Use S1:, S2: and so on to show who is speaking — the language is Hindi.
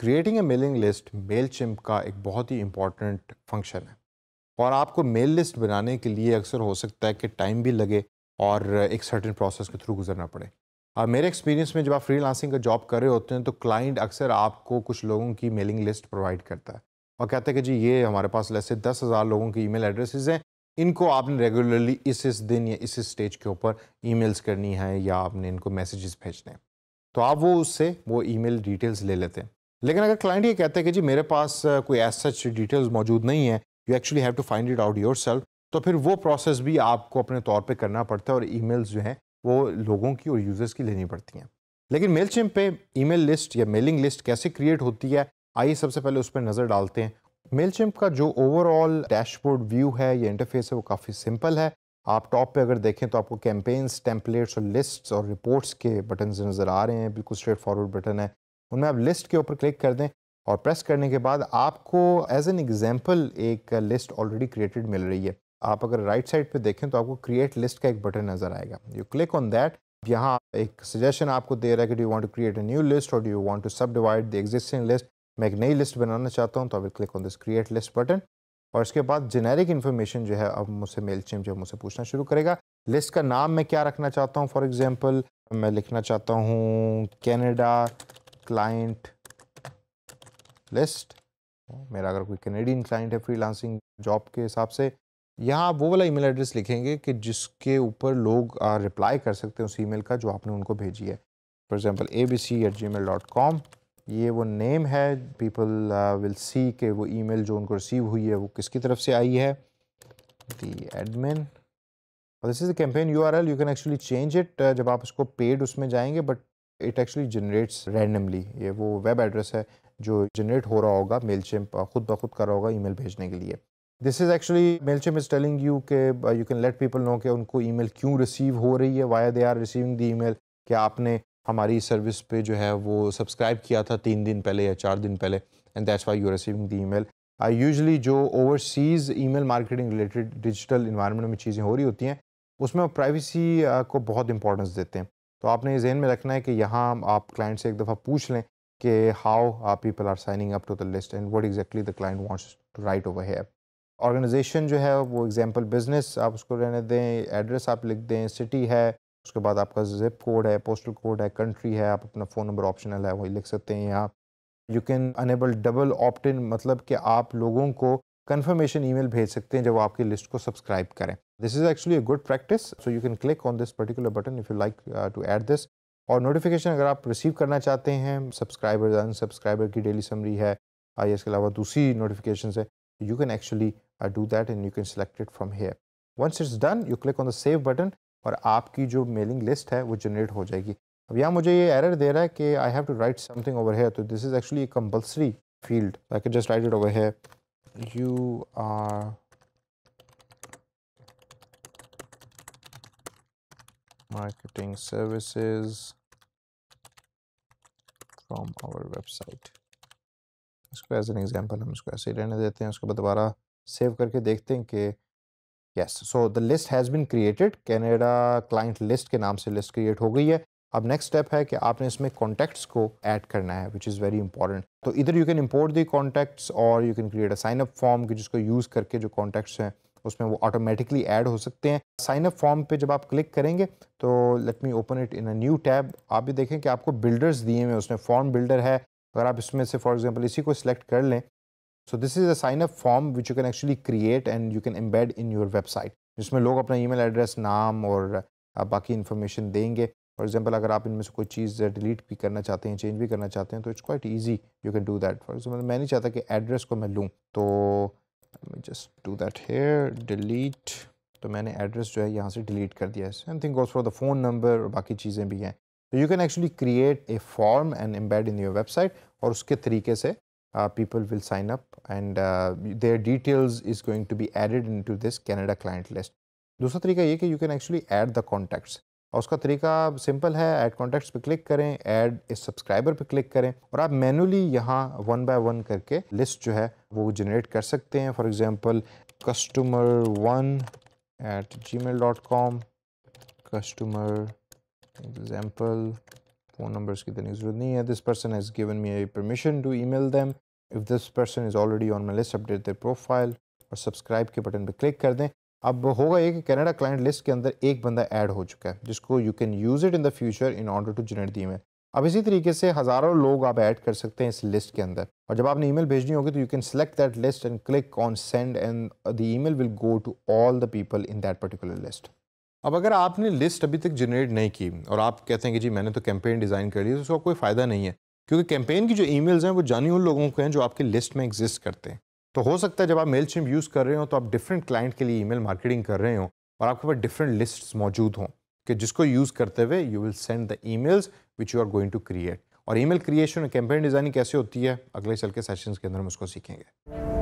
S1: creating a mailing list Mailchimp का एक बहुत ही इम्पॉर्टेंट फंक्शन है और आपको मेल लिस्ट बनाने के लिए अक्सर हो सकता है कि टाइम भी लगे और एक सर्टेन प्रोसेस के थ्रू गुजरना पड़े और मेरे एक्सपीरियंस में जब आप फ्रीलांसिंग का जॉब कर रहे होते हैं तो क्लाइंट अक्सर आपको कुछ लोगों की मेलिंग लिस्ट प्रोवाइड करता है और कहता है कि जी ये हमारे पास लैसे दस हज़ार लोगों की ईमेल एड्रेसेस हैं इनको आपने रेगुलरली इस इस दिन या इस इस स्टेज के ऊपर ईमेल्स करनी है या आपने इनको मैसेजेस भेजने हैं तो आप वो उससे वो ईमेल डिटेल्स ले लेते हैं लेकिन अगर क्लाइंट ये कहते हैं कि जी मेरे पास कोई एज सच डिटेल्स मौजूद नहीं है you actually have to find it out yourself तो फिर वो प्रोसेस भी आपको अपने तौर पे करना पड़ता है और ई जो हैं वो लोगों की और यूज़र्स की लेनी पड़ती हैं लेकिन मेल चिम पे ई लिस्ट या मेलिंग लिस्ट कैसे क्रिएट होती है आइए सबसे पहले उस पर नज़र डालते हैं मेल चिम का जो ओवरऑल डैशबोर्ड व्यू है या इंटरफेस है वो काफ़ी सिंपल है आप टॉप पे अगर देखें तो आपको कैंपेन्स टेम्पलेट्स और लिस्ट्स और रिपोर्ट्स के बटन नज़र आ रहे हैं बिल्कुल स्ट्रेट फॉरवर्ड बटन है उनमें आप लिस्ट के ऊपर क्लिक कर दें और प्रेस करने के बाद आपको एज एन एग्जाम्पल एक लिस्ट ऑलरेडी क्रिएटेड मिल रही है आप अगर राइट साइड पे देखें तो आपको क्रिएट लिस्ट का एक बटन नज़र आएगा यू क्लिक ऑन दैट यहाँ एक सजेशन आपको दे रहा है कि do want want to create a new list और do you want to subdivide the existing list मैं एक नई लिस्ट बनाना चाहता हूँ तो आप click on this create list button और इसके बाद जेनेरिक इन्फॉर्मेशन जो है अब मुझसे मेल चेम जो मुझसे पूछना शुरू करेगा लिस्ट का नाम मैं क्या रखना चाहता हूँ फॉर एग्जाम्पल मैं लिखना चाहता हूँ कैनेडा क्लाइंट लिस्ट मेरा अगर कोई कैनेडियन क्लाइंट है फ्रीलांसिंग जॉब के हिसाब से यहाँ आप वो वाला ईमेल एड्रेस लिखेंगे कि जिसके ऊपर लोग रिप्लाई कर सकते हैं उस ईमेल का जो आपने उनको भेजी है for example A B C at ji mail dot com ये वो नेम है पीपल विल सी के वो ईमेल जो उनको रिसीव हुई है वो किसकी तरफ से आई है the admin this is the campaign U R L you can actually change it जब आप उसको पेड उसमें जाएंगे but it actually generates randomly ये वो वेब एड्रेस है जो जनरेट हो रहा होगा मेल खुद ब खुद कर रहा होगा ईमेल भेजने के लिए this is actually Mailchimp is telling you के you can let people know कि उनको ईमेल क्यों रिसीव हो रही है why they are receiving the email कि आपने हमारी सर्विस पे जो है वो सब्सक्राइब किया था तीन दिन पहले या चार दिन पहले and that's why you receiving the email I usually जो overseas email marketing related digital environment में चीज़ें हो रही होती हैं उसमें प्राइवेसी को बहुत इंपॉर्टेंस देते हैं तो आपने ये जहन में रखना है कि यहाँ आप क्लाइंट से एक दफ़ा पूछ लें कि how people are signing up to the list and what exactly the client wants to write over here organization जो है वो एग्जांपल बिजनेस आप उसको रहने दें एड्रेस आप लिख दें सिटी है उसके बाद आपका जिप कोड है पोस्टल कोड है कंट्री है आप अपना फ़ोन नंबर ऑप्शनल है वही लिख सकते हैं यहाँ you can enable double opt in मतलब कि आप लोगों को कन्फर्मेशन ईमेल भेज सकते हैं जब आपकी लिस्ट को सब्सक्राइब करें this is actually a good practice so you can click on this particular button if you like to add this और नोटिफिकेशन अगर आप रिसीव करना चाहते हैं सब्सक्राइबर अनसब्सक्राइबर की डेली समरी है uh, या इसके अलावा दूसरी नोटिफिकेशन है you can actually do that and you can select it from here once it's done you click on the save button और आपकी जो मेलिंग लिस्ट है वो जनरेट हो जाएगी अब यहाँ मुझे ये एरर दे रहा है कि I have to write something over here तो this is actually a compulsory field I can just write it over here you are marketing services from our website इसको एज एन एग्जाम्पल हम इसको ऐसे ही रहने देते हैं उसके बाद दोबारा सेव करके देखते हैं कि yes so the list has been created Canada client list के नाम से लिस्ट क्रिएट हो गई है अब नेक्स्ट स्टेप है कि आपने इसमें कॉन्टैक्ट्स को ऐड करना है विच इज़ वेरी इंपॉर्टेंट तो इधर you can import the contacts और you can create a sign up form की जिसको यूज़ करके जो कॉन्टैक्ट्स हैं उसमें वो ऑटोमेटिकली ऐड हो सकते हैं साइन अप फॉर्म पे जब आप क्लिक करेंगे तो let me open it in a new tab आप भी देखें कि आपको बिल्डर्स दिए हुए उसमें फॉर्म बिल्डर है अगर आप इसमें से फॉर एग्जाम्पल इसी को सिलेक्ट कर लें so this is a sign up form which you can actually create and you can embed in your website जिसमें लोग अपना ई एड्रेस नाम और बाकी इन्फॉर्मेशन देंगे फॉर एग्जाम्पल अगर आप इनमें से कोई चीज़ डिलीट भी करना चाहते हैं चेंज भी करना चाहते हैं तो it's quite easy you can do that for example मैं नहीं चाहता कि एड्रेस को मैं लूँ तो just do that here delete तो मैंने एड्रेस जो है यहाँ से डिलीट कर दिया है same thing goes for the phone number और बाकी चीज़ें भी हैं तो you can actually create a form and embed in your website और उसके तरीके से people will sign up and their details is going to be added into this Canada client list दूसरा तरीका ये कि you can actually add the contacts और उसका तरीका सिंपल है ऐड कॉन्टैक्ट्स पे क्लिक करें ऐड इस सब्सक्राइबर पे क्लिक करें और आप मैनुअली यहाँ वन बाय वन करके लिस्ट जो है वो जनरेट कर सकते हैं for example customer one at ji mail dot com customer example phone numbers की इतनी ज़रूरत नहीं है this person has given me permission to email them if this person is already on my list update their profile और सब्सक्राइब के बटन पर क्लिक कर दें अब होगा ये कि कैनेडा क्लाइंट लिस्ट के अंदर एक बंदा ऐड हो चुका है जिसको you can use it in the future in order to generate the email अब इसी तरीके से हज़ारों लोग आप ऐड कर सकते हैं इस लिस्ट के अंदर और जब आपने ईमेल भेजनी होगी तो you can select that list and click on send and the email will go to all the people in that particular list अब अगर आपने लिस्ट अभी तक जनरेट नहीं की और आप कहते हैं कि जी मैंने तो कैंपेन डिज़ाइन कर ली तो उसका कोई फ़ायदा नहीं है क्योंकि कैंपेन की जो ईमेल्स हैं वो जानी उन लोगों को हैं जो आपके लिस्ट में एग्जिस्ट करते हैं तो हो सकता है जब आप मेल चिम यूज़ कर रहे हो तो आप डिफरेंट क्लाइंट के लिए ईमेल मार्केटिंग कर रहे हो और आपके पास डिफरेंट लिस्ट मौजूद हों कि जिसको यूज़ करते हुए you will send the emails which you are going to create और ईमेल क्रिएशन और कैंपेन डिज़ाइनिंग कैसे होती है अगले चल के सेशंस के अंदर हम उसको सीखेंगे